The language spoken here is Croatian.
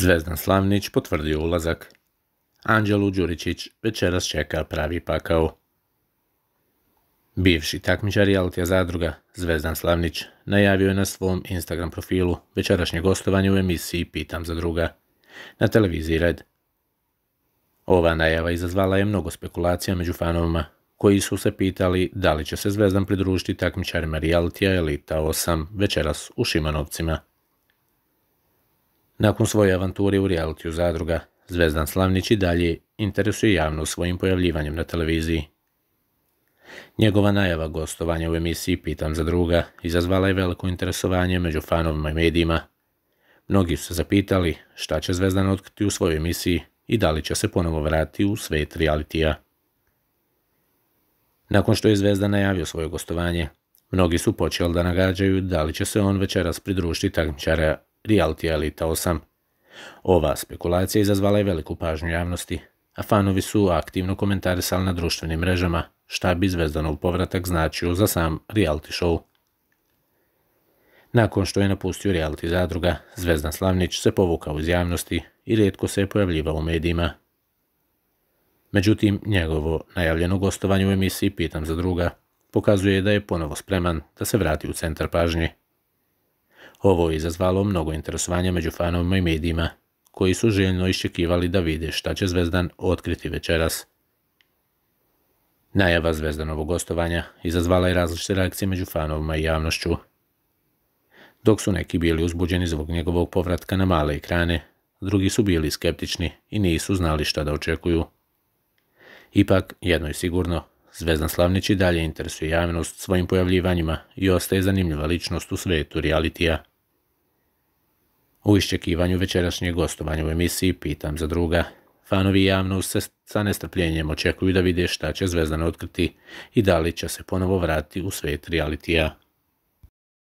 Zvezdan Slavnić potvrdio ulazak. Anđelu Đuričić večeras čeka pravi pakao. Bivši takmičar Altija Zadruga, Zvezdan Slavnić, najavio je na svom Instagram profilu večerašnje gostovanje u emisiji Pitam za druga na televiziji Red. Ova najava izazvala je mnogo spekulacija među fanovima, koji su se pitali da li će se Zvezdan pridružiti takmičarima Rijalitija Elita 8 večeras u Šimanovcima. Nakon svoje avanture u realitiju zadruga, Zvezdan Slavnić i dalje interesuje javno svojim pojavljivanjem na televiziji. Njegova najava gostovanja u emisiji Pitam za druga izazvala je veliko interesovanje među fanovima i medijima. Mnogi su se zapitali šta će Zvezdan otkriti u svojoj emisiji i da li će se ponovo vratiti u svet realitija. Nakon što je Zvezda najavio svoje gostovanje, mnogi su počeli da nagađaju da li će se on večeras pridružiti takmičara Realty elita 8. Ova spekulacija izazvala je veliku pažnju javnosti, a fanovi su aktivno komentarisali na društvenim mrežama šta bi zvezdanov povratak značio za sam reality show. Nakon što je napustio reality zadruga, Zvezdan Slavnić se povukao iz javnosti i rijetko se je pojavljivao u medijima. Međutim, njegovo najavljeno gostovanje u emisiji Pitam za druga pokazuje da je ponovo spreman da se vrati u centar pažnje. Ovo je izazvalo mnogo interesovanja među fanovima i medijima, koji su željno iščekivali da vide šta će Zvezdan otkriti večeras. Najava Zvezdanovog gostovanja izazvala je različite reakcije među fanovima i javnošću. Dok su neki bili uzbuđeni zbog njegovog povratka na male ekrane, drugi su bili skeptični i nisu znali šta da očekuju. Ipak, jedno je sigurno, Zvezdan Slavnić i dalje interesuje javnost svojim pojavljivanjima i ostaje zanimljiva ličnost u svetu realitija. U iščekivanju večerašnjeg gostovanja u emisiji Pitam za druga. Fanovi javno se sa nestrpljenjem očekuju da vide šta će Zvezdana otkriti i da li će se ponovo vratiti u svet realitija.